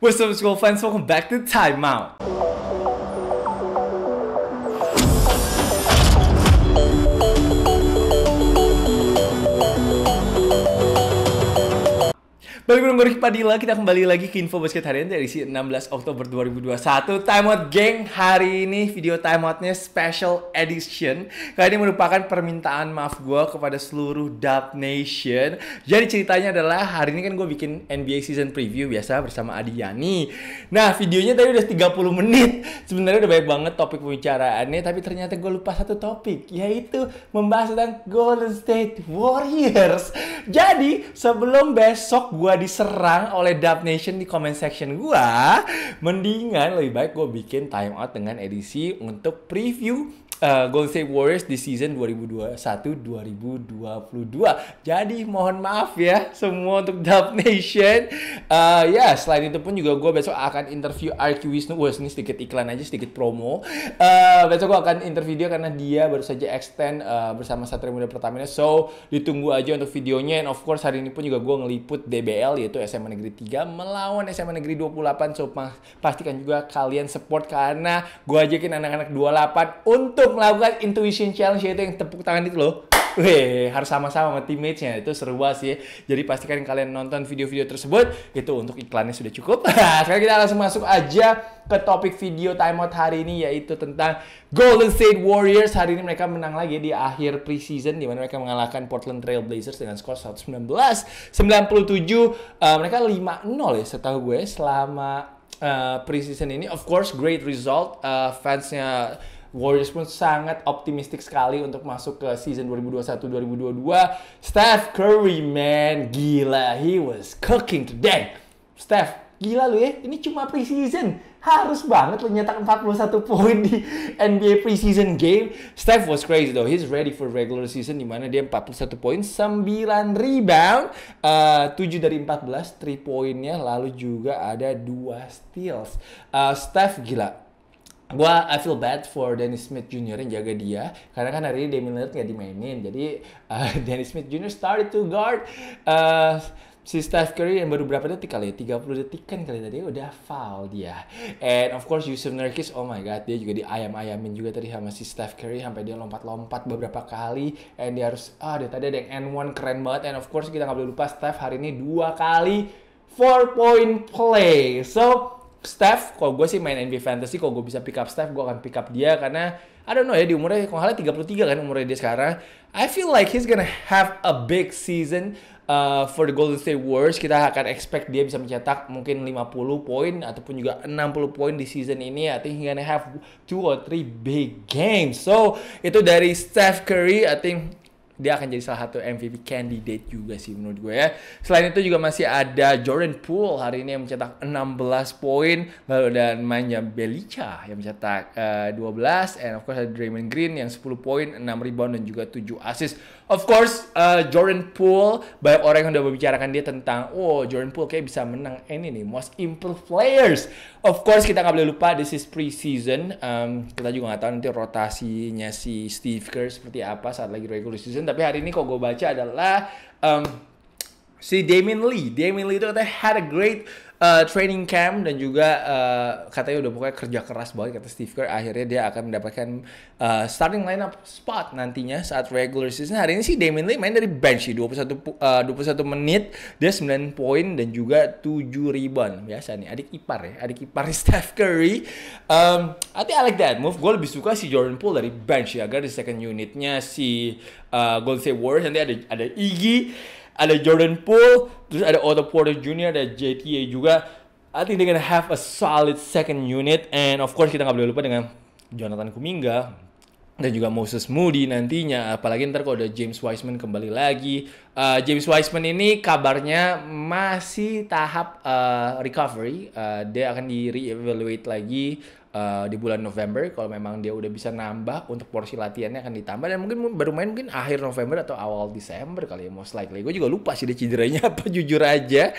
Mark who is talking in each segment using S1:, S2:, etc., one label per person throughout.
S1: What's up, school friends? Welcome back to Timeout. Dari Gunung Padilla, kita kembali lagi ke Info Basket Harian dari si 16 Oktober 2021. Time Out Gang, hari ini video Time Outnya Special Edition. Kali ini merupakan permintaan maaf gue kepada seluruh Dub Nation. Jadi ceritanya adalah, hari ini kan gue bikin NBA Season Preview biasa bersama Adi Yani. Nah, videonya tadi udah 30 menit. Sebenarnya udah banyak banget topik pembicaraannya, tapi ternyata gue lupa satu topik, yaitu membahas tentang Golden State Warriors. Jadi, sebelum besok gue diserang oleh Dub Nation di comment section gua, mendingan lebih baik gue bikin time out dengan edisi untuk preview uh, Golden State Warriors di season 2021-2022. Jadi mohon maaf ya semua untuk Dub Nation. Uh, ya yeah, selain itu pun juga gue besok akan interview RQ Wisnu. Wah ini sedikit iklan aja, sedikit promo. Uh, besok gue akan interview dia karena dia baru saja extend uh, bersama Satria Muda Pertamina. So ditunggu aja untuk videonya. And of course hari ini pun juga gue ngeliput DBL yaitu SMA Negeri 3 melawan SMA Negeri 28. So pastikan juga kalian support karena gue ajakin anak-anak 28 untuk melakukan Intuition Challenge yaitu yang tepuk tangan itu loh. Weh, harus sama-sama sama teammates-nya. Itu seru banget sih. Jadi pastikan kalian nonton video-video tersebut. Itu untuk iklannya sudah cukup. Sekarang kita langsung masuk aja ke topik video timeout hari ini yaitu tentang Golden State Warriors. Hari ini mereka menang lagi di akhir preseason di mana mereka mengalahkan Portland Trail Blazers dengan skor 119 97. Uh, mereka 5-0 ya setahu gue selama uh, preseason ini. Of course, great result. Uh, fansnya Warriors pun sangat optimistik sekali untuk masuk ke season 2021-2022. Steph Curry, man. Gila, he was cooking today. Steph, gila lu ya. Ini cuma preseason. Harus banget lu nyetak 41 poin di NBA preseason game. Steph was crazy though. He's ready for regular season Dimana dia 41 poin, 9 rebound, uh, 7 dari 14 3 poinnya lalu juga ada 2 steals. Uh, Steph gila gua I feel bad for Dennis Smith Jr. yang jaga dia karena kan hari ini Damian Lillard nggak dimainin jadi uh, Dennis Smith Jr. started to guard uh, si Steph Curry yang baru berapa detik kali ya? 30 detik kan kali tadi udah foul dia. And of course Yusuf Nurkic, oh my god, dia juga di ayam ayamin juga tadi sama si Steph Curry sampai dia lompat-lompat beberapa kali and dia harus ah dia tadi ada yang N1 keren banget and of course kita nggak boleh lupa Steph hari ini dua kali four point play. So Steph, kalau gue sih main NBA Fantasy, kalau gue bisa pick up Steph, gue akan pick up dia karena I don't know ya di umurnya kalau halnya 33 kan umurnya dia sekarang. I feel like he's gonna have a big season uh, for the Golden State Warriors. Kita akan expect dia bisa mencetak mungkin 50 poin ataupun juga 60 poin di season ini. I think he's gonna have two or three big games. So itu dari Steph Curry. I think dia akan jadi salah satu MVP candidate juga sih menurut gue ya. Selain itu juga masih ada Jordan Poole hari ini yang mencetak 16 poin, lalu dan Manja Belica yang mencetak uh, eh, 12 and of course ada Draymond Green yang 10 poin, 6 rebound dan juga 7 assist Of course, uh, Jordan Poole, banyak orang yang udah membicarakan dia tentang, oh Jordan Poole kayak bisa menang ini nih, most improved players. Of course, kita nggak boleh lupa, this is preseason. Um, kita juga nggak tahu nanti rotasinya si Steve Kerr seperti apa saat lagi regular season. Tapi hari ini kok gue baca adalah um, si Damien Lee. Damien Lee itu katanya had a great uh, training camp dan juga uh, katanya udah pokoknya kerja keras banget kata Steve Kerr. Akhirnya dia akan mendapatkan uh, starting lineup spot nantinya saat regular season. Hari ini si Damien Lee main dari bench sih 21 uh, 21 menit, dia 9 poin dan juga 7 rebound. Biasa nih adik ipar ya, adik ipar Steph Curry. Um, I think I like that move. Gue lebih suka si Jordan Poole dari bench ya agar di second unitnya si uh, Golden State Warriors nanti ada ada Iggy ada Jordan Poole, terus ada Otto Porter Jr, ada JTA juga. I think they're gonna have a solid second unit, and of course kita nggak boleh lupa dengan Jonathan Kuminga dan juga Moses Moody nantinya. Apalagi ntar kalau ada James Wiseman kembali lagi. Uh, James Wiseman ini kabarnya masih tahap uh, recovery. Uh, dia akan di reevaluate lagi uh, di bulan November kalau memang dia udah bisa nambah untuk porsi latihannya akan ditambah dan mungkin baru main mungkin akhir November atau awal Desember kali ya most likely gue juga lupa sih dia cederanya apa jujur aja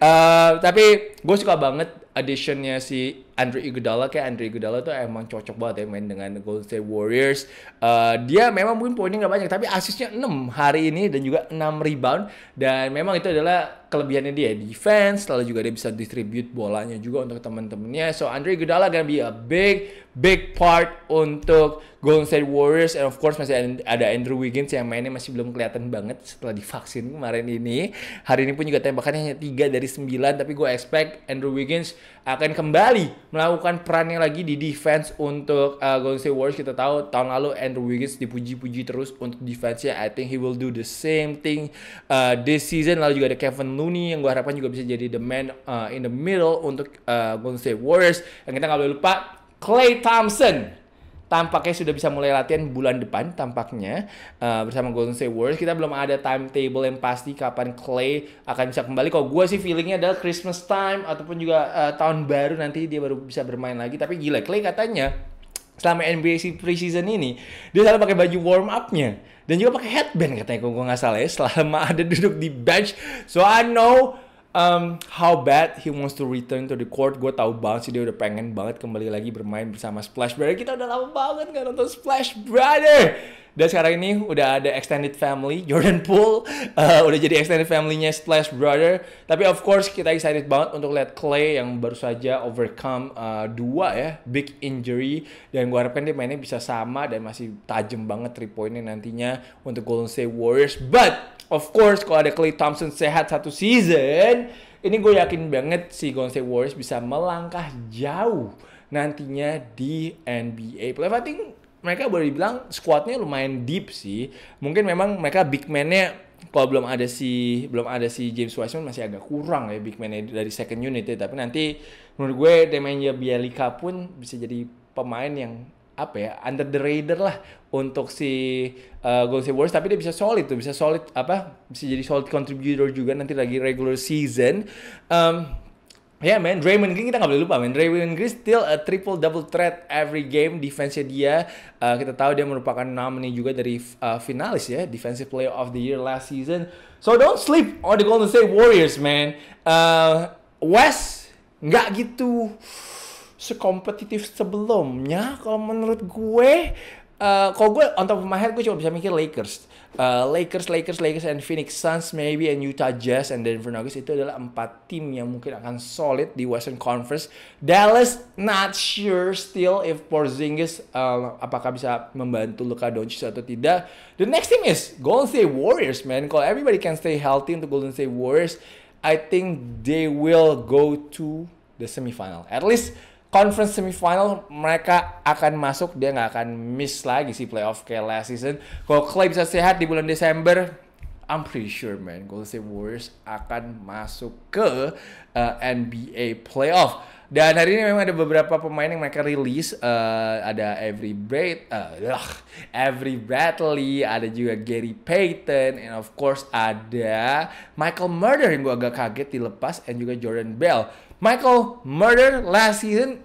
S1: uh, tapi gue suka banget additionnya si Andre Iguodala kayak Andre Iguodala tuh emang cocok banget ya main dengan Golden State Warriors. Uh, dia memang mungkin poinnya nggak banyak tapi asisnya 6 hari ini dan juga 6 rebound dan memang itu adalah kelebihannya dia defense lalu juga dia bisa distribute bolanya juga untuk teman-temannya. So Andre Iguodala gonna be a big big part untuk Golden State Warriors and of course masih ada Andrew Wiggins yang mainnya masih belum kelihatan banget setelah divaksin kemarin ini. Hari ini pun juga tembakannya hanya 3 dari 9 tapi gue expect Andrew Wiggins akan kembali melakukan perannya lagi di defense untuk uh, Golden State Warriors. Kita tahu tahun lalu Andrew Wiggins dipuji-puji terus untuk defense-nya. I think he will do the same thing uh, this season. Lalu juga ada Kevin Looney yang gue harapkan juga bisa jadi the man uh, in the middle untuk uh, Golden State Warriors. Yang kita nggak boleh lupa Clay Thompson tampaknya sudah bisa mulai latihan bulan depan tampaknya uh, bersama Golden State Warriors kita belum ada timetable yang pasti kapan Clay akan bisa kembali kalau gue sih feelingnya adalah Christmas time ataupun juga uh, tahun baru nanti dia baru bisa bermain lagi tapi gila Clay katanya selama NBA preseason ini dia selalu pakai baju warm upnya dan juga pakai headband katanya kalau gue nggak salah ya selama ada duduk di bench so I know um, how bad he wants to return to the court. Gue tau banget sih dia udah pengen banget kembali lagi bermain bersama Splash Brother. Kita udah lama banget gak nonton Splash Brother. Dan sekarang ini udah ada extended family, Jordan Poole uh, udah jadi extended family-nya Splash Brother. Tapi of course kita excited banget untuk lihat Clay yang baru saja overcome uh, dua ya big injury dan gue harapkan dia mainnya bisa sama dan masih tajam banget three point-nya nantinya untuk Golden State Warriors. But of course kalau ada Clay Thompson sehat satu season, ini gue yakin banget si Golden State Warriors bisa melangkah jauh nantinya di NBA playoff. I think mereka boleh dibilang squadnya lumayan deep sih. Mungkin memang mereka big man-nya kalau belum ada si belum ada si James Wiseman masih agak kurang ya big man-nya dari second unit ya. Tapi nanti menurut gue Demenya Bialika pun bisa jadi pemain yang apa ya under the radar lah untuk si uh, Golden State Warriors tapi dia bisa solid tuh bisa solid apa bisa jadi solid contributor juga nanti lagi regular season um, Ya yeah, man, Draymond Green kita nggak boleh lupa man. Draymond Green still a triple double threat every game. Defense dia, uh, kita tahu dia merupakan nominee juga dari uh, finalis ya, Defensive Player of the Year last season. So don't sleep on the Golden State Warriors man. Uh, West nggak gitu sekompetitif sebelumnya kalau menurut gue uh, kalau gue on top of my head gue cuma bisa mikir Lakers uh, Lakers Lakers Lakers and Phoenix Suns maybe and Utah Jazz and Denver Nuggets itu adalah empat tim yang mungkin akan solid di Western Conference Dallas not sure still if Porzingis uh, apakah bisa membantu Luka Doncic atau tidak the next thing is Golden State Warriors man kalau everybody can stay healthy untuk Golden State Warriors I think they will go to the semifinal at least conference semifinal mereka akan masuk dia nggak akan miss lagi sih playoff kayak last season kalau Clay bisa sehat di bulan Desember I'm pretty sure man Golden State Warriors akan masuk ke uh, NBA playoff dan hari ini memang ada beberapa pemain yang mereka rilis. Uh, ada Every Brad, eh, uh, Every Bradley, ada juga Gary Payton, and of course ada Michael Murder yang gue agak kaget dilepas, and juga Jordan Bell. Michael Murder last season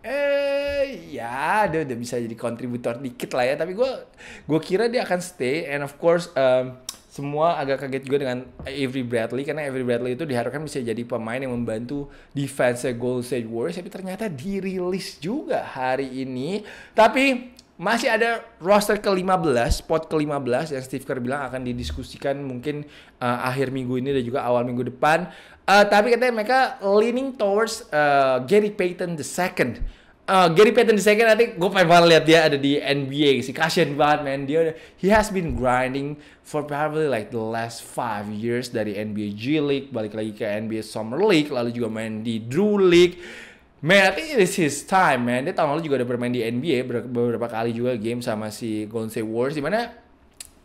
S1: eh ya dia udah bisa jadi kontributor dikit lah ya tapi gue gue kira dia akan stay and of course um, semua agak kaget juga dengan Avery Bradley karena Avery Bradley itu diharapkan bisa jadi pemain yang membantu defense Golden State Warriors tapi ternyata dirilis juga hari ini tapi masih ada roster ke-15, spot ke-15 yang Steve Kerr bilang akan didiskusikan mungkin uh, akhir minggu ini dan juga awal minggu depan. Uh, tapi katanya mereka leaning towards uh, Gary Payton the second uh, Gary Payton di second nanti gue pengen banget lihat dia ada di NBA sih kasian banget man dia he has been grinding for probably like the last five years dari NBA G League balik lagi ke NBA Summer League lalu juga main di Drew League Man, I think it is his time, man. Dia tahun lalu juga udah bermain di NBA beberapa kali juga game sama si Golden State Warriors, dimana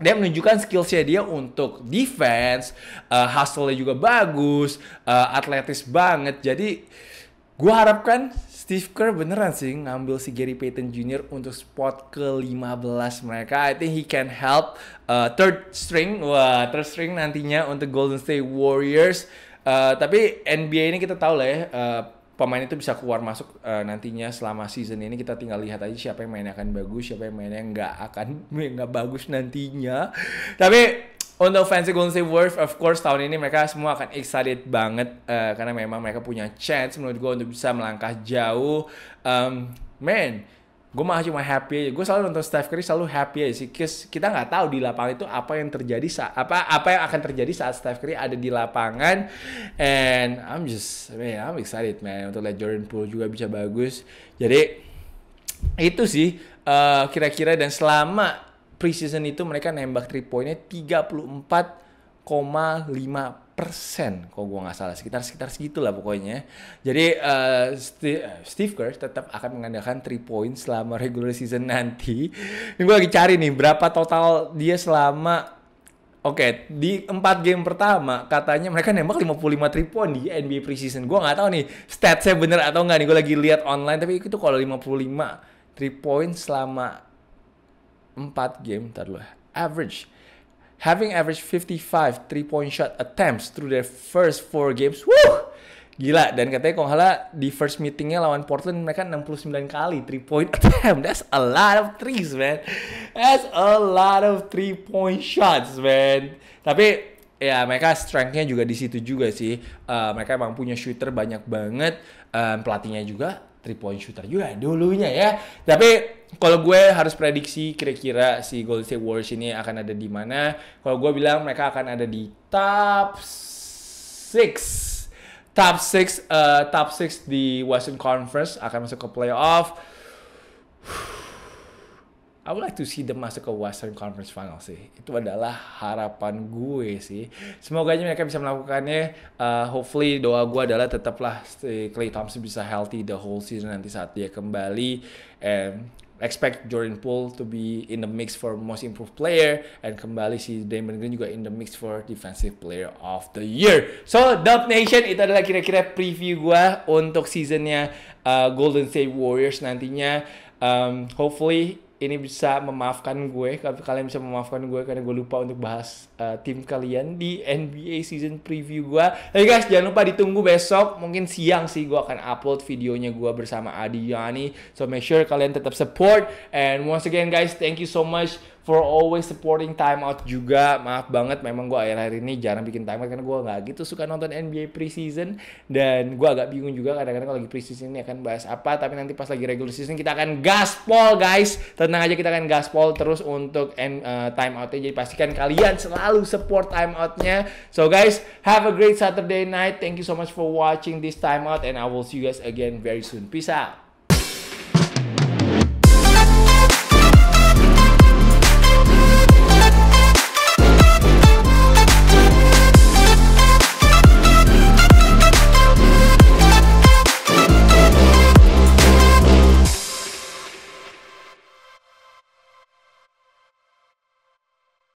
S1: dia menunjukkan skillsnya dia untuk defense, uh, hustle-nya juga bagus, uh, atletis banget. Jadi, gue harapkan Steve Kerr beneran sih ngambil si Gary Payton Jr. untuk spot ke-15 mereka. I think he can help uh, third string, wah third string nantinya untuk Golden State Warriors. Uh, tapi NBA ini kita tahu lah ya, uh, pemain itu bisa keluar masuk uh, nantinya selama season ini kita tinggal lihat aja siapa yang mainnya akan bagus, siapa yang mainnya nggak akan nggak bagus nantinya. Tapi On oh, the offensive Golden State Warriors, of course tahun ini mereka semua akan excited banget uh, karena memang mereka punya chance menurut gue untuk bisa melangkah jauh. Um, man, gue mah cuma happy aja. Gue selalu nonton Steph Curry selalu happy aja sih. Cause kita nggak tahu di lapangan itu apa yang terjadi saat apa apa yang akan terjadi saat Steph Curry ada di lapangan. And I'm just man, I'm excited man untuk lihat Jordan Poole juga bisa bagus. Jadi itu sih eh, kira-kira uh, kira -kira dan selama preseason itu mereka nembak 3 poinnya 34,5 persen Kok gue nggak salah sekitar sekitar segitulah pokoknya jadi uh, eh, Steve, uh, Steve Kerr tetap akan mengandalkan three point selama regular season nanti ini gue lagi cari nih berapa total dia selama Oke, okay, di empat game pertama katanya mereka nembak 55 3 point di NBA preseason. Gua nggak tahu nih statsnya bener atau nggak nih. Gue lagi lihat online tapi itu kalau 55 3 point selama 4 game, ntar dulu, average having average 55 three point shot attempts through their first four games. Woo! Gila dan katanya kalau hala di first meetingnya lawan Portland mereka 69 kali three point attempt. That's a lot of threes, man. That's a lot of three point shots, man. Tapi ya mereka strengthnya juga di situ juga sih. Uh, mereka emang punya shooter banyak banget. Um, pelatihnya juga three point shooter juga dulunya ya. Tapi kalau gue harus prediksi kira-kira si Golden State Warriors ini akan ada di mana? Kalau gue bilang mereka akan ada di top six Top six uh, top six di Western Conference akan masuk ke playoff I would like to see them masuk ke Western Conference Final sih. Itu adalah harapan gue sih. Semoga aja mereka bisa melakukannya. Uh, hopefully doa gue adalah tetaplah si Clay Thompson bisa healthy the whole season nanti saat dia kembali. And expect Jordan Poole to be in the mix for most improved player and kembali si Damon Green juga in the mix for defensive player of the year. So, Dub Nation itu adalah kira-kira preview gue untuk seasonnya uh, Golden State Warriors nantinya. Um, hopefully ini bisa memaafkan gue kalian bisa memaafkan gue karena gue lupa untuk bahas uh, tim kalian di NBA season preview gue hey guys jangan lupa ditunggu besok mungkin siang sih gue akan upload videonya gue bersama Adi Yani so make sure kalian tetap support and once again guys thank you so much for always supporting timeout juga. Maaf banget memang gue akhir-akhir ini jarang bikin timeout karena gue nggak gitu suka nonton NBA preseason dan gue agak bingung juga kadang-kadang kalau lagi preseason ini akan bahas apa tapi nanti pas lagi regular season kita akan gaspol guys. Tenang aja kita akan gaspol terus untuk end uh, timeoutnya jadi pastikan kalian selalu support timeoutnya. So guys, have a great Saturday night. Thank you so much for watching this timeout and I will see you guys again very soon. Peace out.